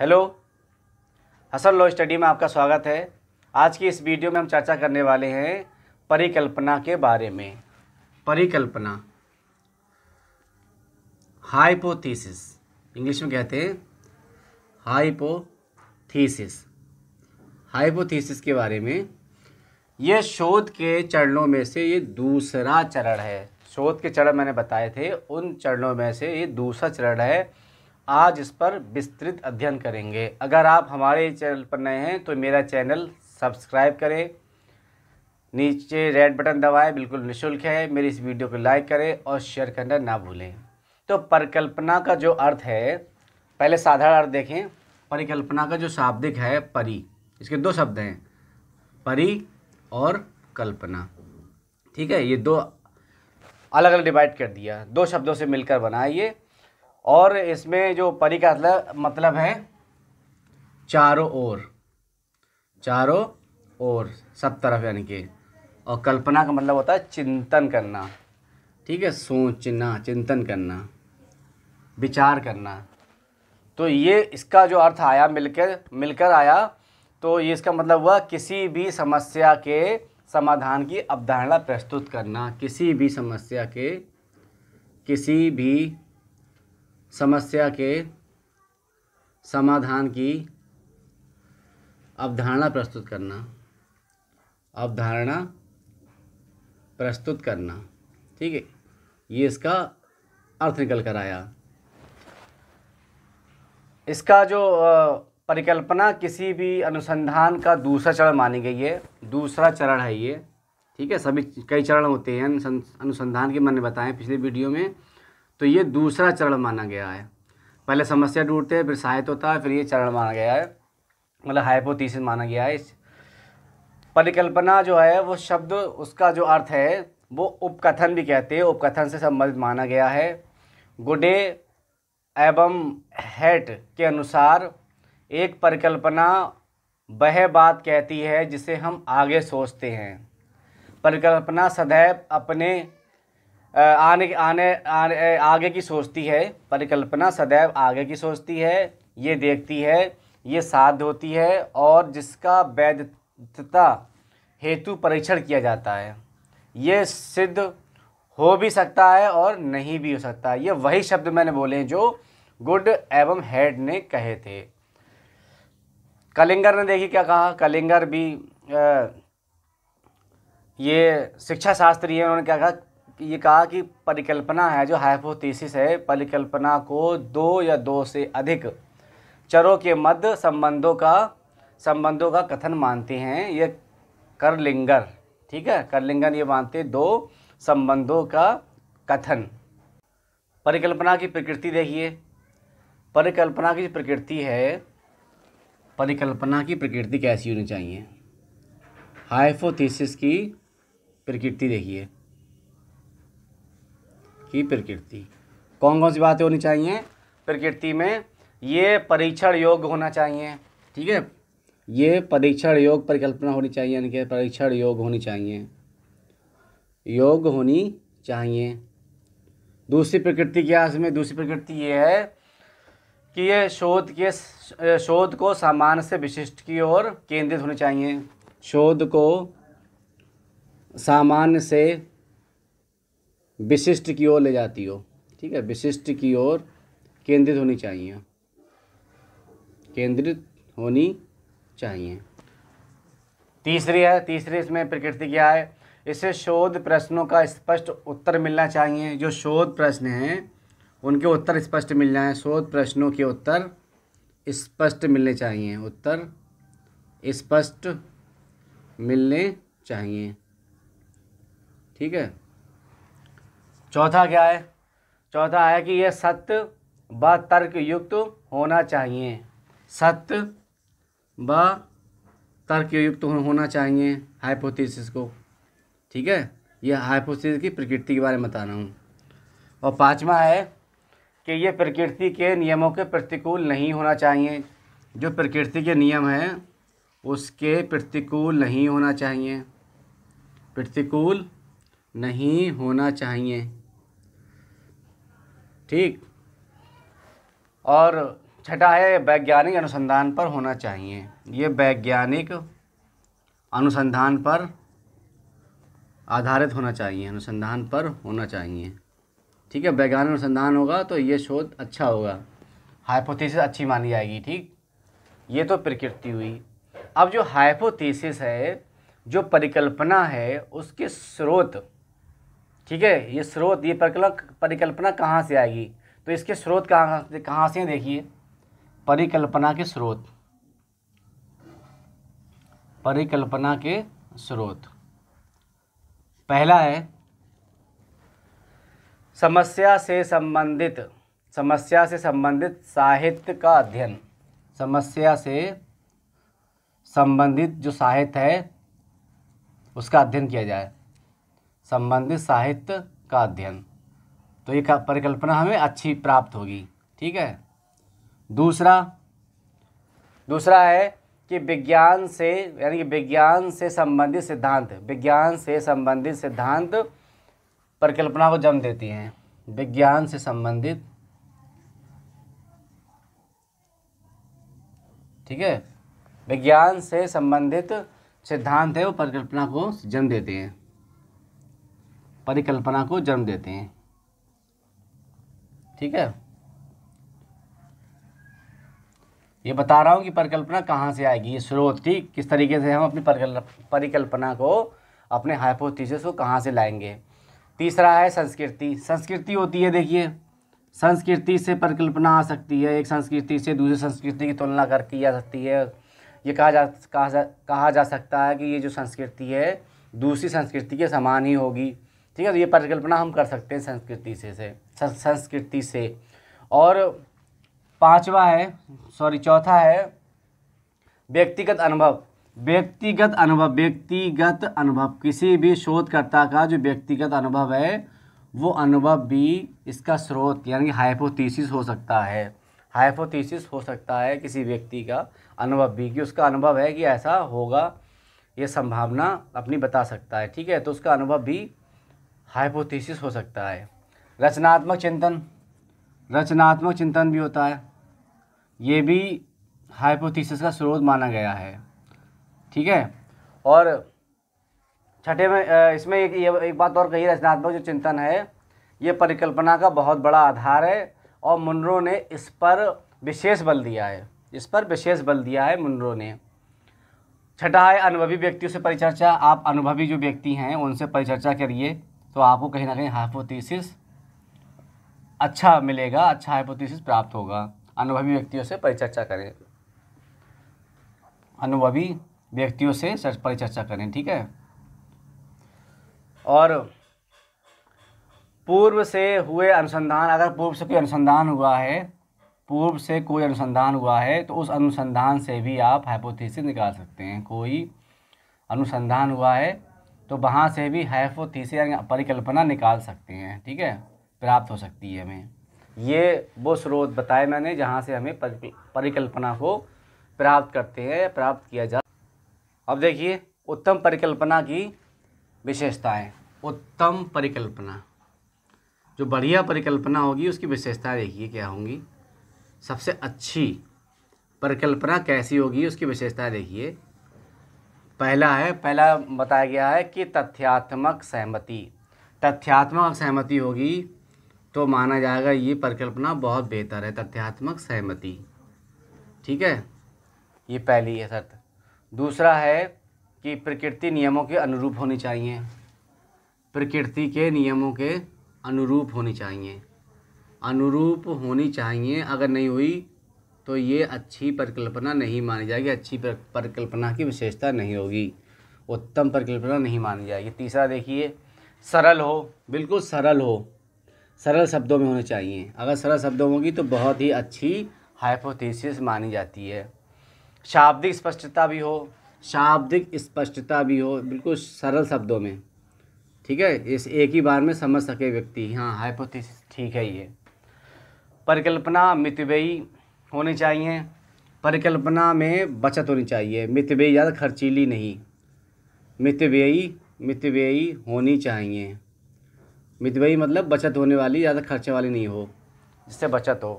hello Hasan law study में आपका स्वागत है आज की इस वीडियो में हम चर्चा करने वाले हैं परिकल्पना के बारे में परिकल्पना हाइपोथीसिस इंग्लिश में कहते हैं हाइपोथीसिस हाइपोथीसिस के बारे में यह शोध के चरणों में से ये दूसरा चरण है शोध के चरण मैंने बताए थे उन चरणों में से ये दूसरा चरण है आज इस पर विस्तृत अध्ययन करेंगे अगर आप हमारे चैनल पर नए हैं तो मेरा चैनल सब्सक्राइब करें नीचे रेड बटन दबाएं बिल्कुल निशुल्क है मेरी इस वीडियो को लाइक करें और शेयर करना ना भूलें तो परिकल्पना का जो अर्थ है पहले साधारण अर्थ देखें परिकल्पना का जो शाब्दिक है परी इसके दो शब्द हैं परी और कल्पना ठीक है ये दो अलग अलग डिवाइड कर दिया दो शब्दों से मिलकर बनाइए और इसमें जो परी का मतलब, मतलब है चारों ओर चारों ओर सब तरफ यानी कि और कल्पना का मतलब होता है चिंतन करना ठीक है सोचना चिंतन करना विचार करना तो ये इसका जो अर्थ आया मिलकर मिलकर आया तो ये इसका मतलब हुआ किसी भी समस्या के समाधान की अवधारणा प्रस्तुत करना किसी भी समस्या के किसी भी समस्या के समाधान की अवधारणा प्रस्तुत करना अवधारणा प्रस्तुत करना ठीक है ये इसका अर्थ निकल कर आया इसका जो परिकल्पना किसी भी अनुसंधान का दूसरा चरण मानी गई है दूसरा चरण है ये ठीक है सभी कई चरण होते हैं अनुसंधान के मैंने बताए पिछले वीडियो में तो ये दूसरा चरण माना गया है पहले समस्या ढूंढते हैं फिर सहायता होता है फिर ये चरण माना गया है मतलब हाइपोथीसिस माना गया है इस परिकल्पना जो है वो शब्द उसका जो अर्थ है वो उपकथन भी कहते हैं उपकथन से संबंधित माना गया है गुडे एवं हेट के अनुसार एक परिकल्पना वह बात कहती है जिसे हम आगे सोचते हैं परिकल्पना सदैव अपने आने आने आने आगे की सोचती है परिकल्पना सदैव आगे की सोचती है ये देखती है ये साध होती है और जिसका वैधता हेतु परीक्षण किया जाता है ये सिद्ध हो भी सकता है और नहीं भी हो सकता है ये वही शब्द मैंने बोले जो गुड एवं हेड ने कहे थे कलिंगर ने देखिए क्या कहा कलिंगर भी आ, ये शिक्षा शास्त्री है उन्होंने क्या कहा ये कहा कि परिकल्पना है जो हाइपोथेसिस है परिकल्पना को दो या दो से अधिक चरों के मध्य संबंधों का संबंधों का कथन मानते हैं ये करलिंगर ठीक है करलिंगर ये मानते दो संबंधों का कथन परिकल्पना की प्रकृति देखिए परिकल्पना की प्रकृति है परिकल्पना की प्रकृति कैसी होनी चाहिए हाइपोथेसिस की प्रकृति देखिए की प्रकृति कौन कौन सी बातें होनी चाहिए प्रकृति में ये परीक्षण योग्य होना चाहिए ठीक है ये परीक्षण योग परिकल्पना होनी चाहिए यानी कि परीक्षण योग होनी चाहिए योग होनी चाहिए दूसरी प्रकृति क्या इसमें दूसरी प्रकृति ये है कि ये शोध के शोध को सामान्य से विशिष्ट की ओर केंद्रित होनी चाहिए शोध को सामान्य से विशिष्ट की ओर ले जाती हो ठीक है विशिष्ट की ओर केंद्रित होनी चाहिए केंद्रित होनी चाहिए तीसरी है तीसरी इसमें प्रकृति क्या है इसे शोध प्रश्नों का स्पष्ट उत्तर मिलना चाहिए जो शोध प्रश्न हैं उनके उत्तर स्पष्ट मिलना है शोध प्रश्नों के उत्तर स्पष्ट मिलने चाहिए उत्तर स्पष्ट मिलने चाहिए ठीक है चौथा क्या है चौथा है कि यह सत्य व तर्क युक्त होना चाहिए सत्य व तर्क युक्त होना चाहिए हाइपोथेसिस को ठीक है यह हाइपोथेसिस की प्रकृति के बारे में बता रहा हूँ और पाँचवा है कि ये प्रकृति के नियमों के प्रतिकूल नहीं होना चाहिए जो प्रकृति के नियम हैं उसके प्रतिकूल नहीं होना चाहिए प्रतिकूल नहीं होना चाहिए ठीक और छठा है वैज्ञानिक अनुसंधान पर होना चाहिए ये वैज्ञानिक अनुसंधान पर आधारित होना चाहिए अनुसंधान पर होना चाहिए ठीक है वैज्ञानिक अनुसंधान होगा तो ये शोध अच्छा होगा हाइपोथेसिस अच्छी मानी जाएगी ठीक ये तो प्रकृति हुई अब जो हाइपोथेसिस है जो परिकल्पना है उसके स्रोत ठीक है ये स्रोत ये परिकल्पना कहाँ से आएगी तो इसके स्रोत कहाँ कहाँ से देखिए परिकल्पना के स्रोत परिकल्पना के स्रोत पहला है समस्या से संबंधित समस्या से संबंधित साहित्य का अध्ययन समस्या से संबंधित जो साहित्य है उसका अध्ययन किया जाए संबंधित साहित्य का अध्ययन तो ये परिकल्पना हमें अच्छी प्राप्त होगी ठीक है दूसरा दूसरा है कि विज्ञान से यानी कि विज्ञान से संबंधित सिद्धांत विज्ञान से संबंधित सिद्धांत परिकल्पना को जन्म देती हैं विज्ञान से संबंधित ठीक है विज्ञान से संबंधित सिद्धांत है वो परिकल्पना को जन्म देते हैं परिकल्पना को जन्म देते हैं ठीक है ये बता रहा हूँ कि परिकल्पना कहाँ से आएगी ये स्रोत ठीक किस तरीके से हम अपनी परिकल्पना को अपने हाइपोथीसिस को कहाँ से लाएंगे तीसरा है संस्कृति संस्कृति होती है देखिए संस्कृति से परिकल्पना आ सकती है एक संस्कृति से दूसरी संस्कृति की तुलना कर की जा सकती है ये कहा जा कहा जा कहा जा सकता है कि ये जो संस्कृति है दूसरी संस्कृति के समान ही होगी ठीक है तो ये परिकल्पना हम कर सकते हैं संस्कृति से से संस्कृति से और पांचवा है सॉरी चौथा है व्यक्तिगत अनुभव व्यक्तिगत अनुभव व्यक्तिगत अनुभव किसी भी शोधकर्ता का जो व्यक्तिगत अनुभव है वो अनुभव भी इसका स्रोत यानी हाइपोथीसिस हो सकता है हाइपोथीसिस हो सकता है किसी व्यक्ति का अनुभव भी कि उसका अनुभव है कि ऐसा होगा ये संभावना अपनी बता सकता है ठीक है तो उसका अनुभव भी हाइपोथेसिस हो सकता है रचनात्मक चिंतन रचनात्मक चिंतन भी होता है ये भी हाइपोथेसिस का स्रोत माना गया है ठीक है और छठे में इसमें एक ये एक बात और कही रचनात्मक जो चिंतन है ये परिकल्पना का बहुत बड़ा आधार है और मुनरो ने इस पर विशेष बल दिया है इस पर विशेष बल दिया है मुनरो ने छठा है अनुभवी व्यक्तियों से परिचर्चा आप अनुभवी जो व्यक्ति हैं उनसे परिचर्चा करिए तो आपको कहीं ना कहीं हाइपोथीसिस अच्छा मिलेगा अच्छा हाइपोथीसिस प्राप्त होगा अनुभवी व्यक्तियों से परिचर्चा करें अनुभवी व्यक्तियों से परिचर्चा करें ठीक है और पूर्व से हुए अनुसंधान अगर पूर्व से कोई अनुसंधान हुआ है पूर्व से कोई अनुसंधान हुआ है तो उस अनुसंधान से भी आप हाइपोथेसिस निकाल सकते हैं कोई अनुसंधान हुआ है तो वहाँ से भी हाइपोथीसिस परिकल्पना निकाल सकते हैं ठीक है प्राप्त हो सकती है हमें ये वो स्रोत बताए मैंने जहाँ से हमें परिकल्पना को प्राप्त करते हैं या प्राप्त किया जा अब देखिए उत्तम परिकल्पना की विशेषताएं उत्तम परिकल्पना जो बढ़िया परिकल्पना होगी उसकी विशेषताएं देखिए क्या होंगी सबसे अच्छी परिकल्पना कैसी होगी उसकी विशेषताएं देखिए पहला है पहला बताया गया है कि तथ्यात्मक सहमति तथ्यात्मक सहमति होगी तो माना जाएगा ये परिकल्पना बहुत बेहतर है तथ्यात्मक सहमति ठीक है ये पहली है शर्त दूसरा है कि प्रकृति नियमों के अनुरूप होनी चाहिए प्रकृति के नियमों के अनुरूप होनी चाहिए अनुरूप होनी चाहिए अगर नहीं हुई तो ये अच्छी परिकल्पना नहीं मानी जाएगी अच्छी परिकल्पना की विशेषता नहीं होगी उत्तम परिकल्पना नहीं मानी जाएगी तीसरा देखिए सरल हो बिल्कुल सरल हो सरल शब्दों में होने चाहिए अगर सरल शब्दों में होगी तो बहुत ही अच्छी हाइपोथेसिस मानी जाती है शाब्दिक स्पष्टता भी हो शाब्दिक स्पष्टता भी हो बिल्कुल सरल शब्दों में ठीक है इस एक ही बार में समझ सके व्यक्ति हाँ हाइपोथेसिस ठीक है ये परिकल्पना मितवेयी होने चाहिए परिकल्पना में बचत होनी चाहिए मितव्ययी ज़्यादा खर्चीली नहीं मितव्ययी मितव्ययी होनी चाहिए मितव्ययी मतलब बचत होने वाली ज़्यादा खर्चे वाली नहीं हो जिससे बचत हो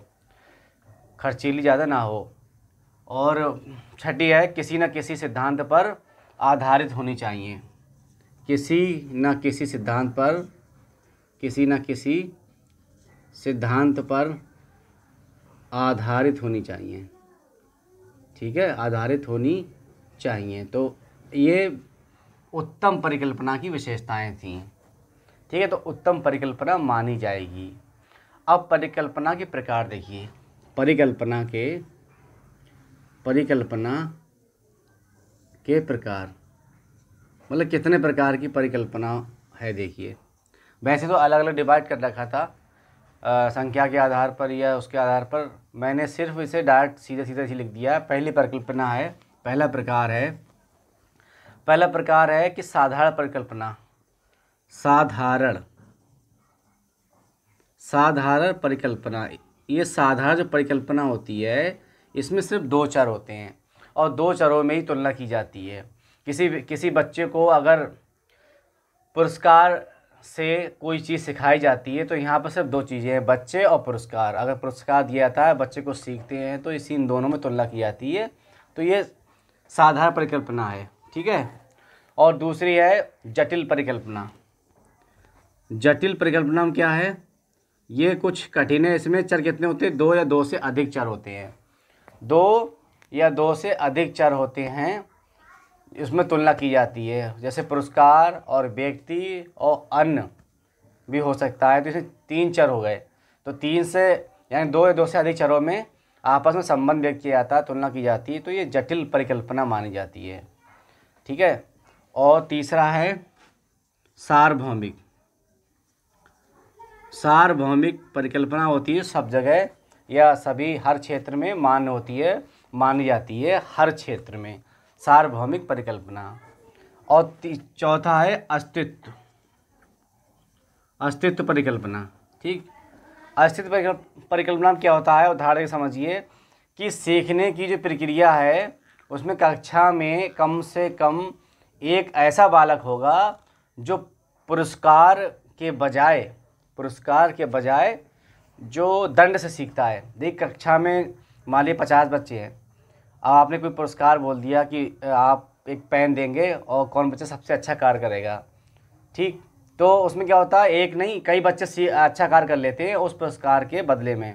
खर्चीली ज़्यादा ना हो और छठी है किसी न किसी सिद्धांत पर आधारित होनी चाहिए किसी न किसी सिद्धांत पर किसी न किसी सिद्धांत पर आधारित होनी चाहिए ठीक है आधारित होनी चाहिए तो ये उत्तम परिकल्पना की विशेषताएं थीं ठीक है तो उत्तम परिकल्पना मानी जाएगी अब परिकल्पना के प्रकार देखिए परिकल्पना के परिकल्पना के प्रकार मतलब कितने प्रकार की परिकल्पना है देखिए वैसे तो अलग अलग डिवाइड कर रखा था संख्या के आधार पर या उसके आधार पर मैंने सिर्फ इसे डायरेक्ट सीधे सीधे ही लिख दिया पहली परिकल्पना है पहला प्रकार है पहला प्रकार है कि साधारण परिकल्पना साधारण साधारण परिकल्पना ये साधारण जो परिकल्पना होती है इसमें सिर्फ दो चर होते हैं और दो चरों में ही तुलना की जाती है किसी किसी बच्चे को अगर पुरस्कार से कोई चीज़ सिखाई जाती है तो यहाँ पर सिर्फ दो चीज़ें हैं बच्चे और पुरस्कार अगर पुरस्कार दिया जाता है बच्चे को सीखते हैं तो इसी इन दोनों में तुलना की जाती है तो ये साधारण परिकल्पना है ठीक है और दूसरी है जटिल परिकल्पना जटिल परिकल्पना में क्या है ये कुछ कठिन है इसमें चर कितने होते हैं दो या दो से अधिक चर होते हैं दो या दो से अधिक चर होते हैं इसमें तुलना की जाती है जैसे पुरस्कार और व्यक्ति और अन्य भी हो सकता है तो इसमें तीन चर हो गए तो तीन से यानी दो या दो से अधिक चरों में आपस में संबंध व्यक्त किया जाता है तुलना की जाती है तो ये जटिल परिकल्पना मानी जाती है ठीक है और तीसरा है सार्वभौमिक सार्वभौमिक परिकल्पना होती है सब जगह या सभी हर क्षेत्र में मान्य होती है मानी जाती है हर क्षेत्र में सार्वभौमिक परिकल्पना और चौथा है अस्तित्व अस्तित्व परिकल्पना ठीक अस्तित्व परिकल्पना क्या होता है उदाहरण के समझिए कि सीखने की जो प्रक्रिया है उसमें कक्षा में कम से कम एक ऐसा बालक होगा जो पुरस्कार के बजाय पुरस्कार के बजाय जो दंड से सीखता है देख कक्षा में मान लिए पचास बच्चे हैं आपने कोई पुरस्कार बोल दिया कि आप एक पेन देंगे और कौन बच्चा सबसे अच्छा कार्य करेगा ठीक तो उसमें क्या होता है एक नहीं कई बच्चे अच्छा कार्य कर लेते हैं उस पुरस्कार के बदले में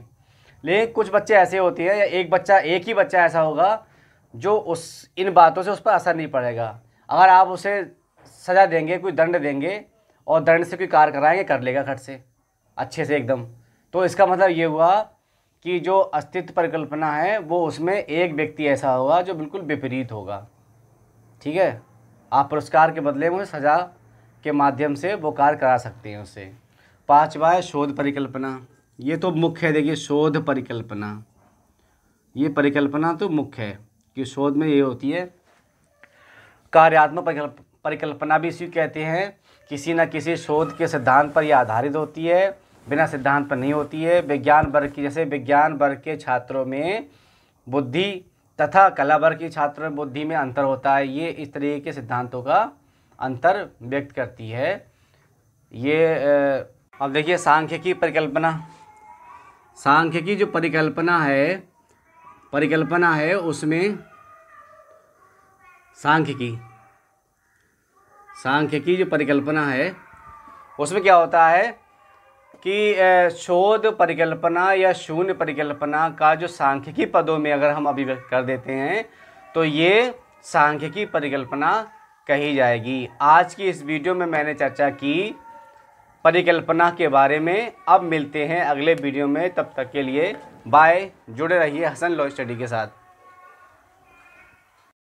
लेकिन कुछ बच्चे ऐसे होते हैं या एक बच्चा एक ही बच्चा ऐसा होगा जो उस इन बातों से उस पर असर नहीं पड़ेगा अगर आप उसे सज़ा देंगे कोई दंड देंगे और दंड से कोई कार्य कराएंगे कर लेगा खट से अच्छे से एकदम तो इसका मतलब ये हुआ कि जो अस्तित्व परिकल्पना है वो उसमें एक व्यक्ति ऐसा होगा जो बिल्कुल विपरीत होगा ठीक है आप पुरस्कार के बदले में सज़ा के माध्यम से वो कार्य करा सकते हैं उससे पाँचवा है शोध परिकल्पना ये तो मुख्य है देखिए शोध परिकल्पना ये परिकल्पना तो मुख्य है कि शोध में ये होती है कार्यात्मक परिकल्प, परिकल्पना भी इसी कहते हैं किसी न किसी शोध के सिद्धांत पर यह आधारित होती है बिना सिद्धांत पर नहीं होती है विज्ञान वर्ग की जैसे विज्ञान वर्ग के छात्रों में बुद्धि तथा कला वर्ग के छात्रों में बुद्धि में अंतर होता है ये इस तरीके के सिद्धांतों का अंतर व्यक्त करती है ये अब देखिए सांख्यिकी परिकल्पना सांख्यिकी जो परिकल्पना है परिकल्पना है उसमें सांख्यिकी सांख्यिकी जो परिकल्पना है उसमें क्या होता है कि शोध परिकल्पना या शून्य परिकल्पना का जो सांख्यिकी पदों में अगर हम अभिव्यक्त कर देते हैं तो ये सांख्यिकी परिकल्पना कही जाएगी आज की इस वीडियो में मैंने चर्चा की परिकल्पना के बारे में अब मिलते हैं अगले वीडियो में तब तक के लिए बाय जुड़े रहिए हसन लॉ स्टडी के साथ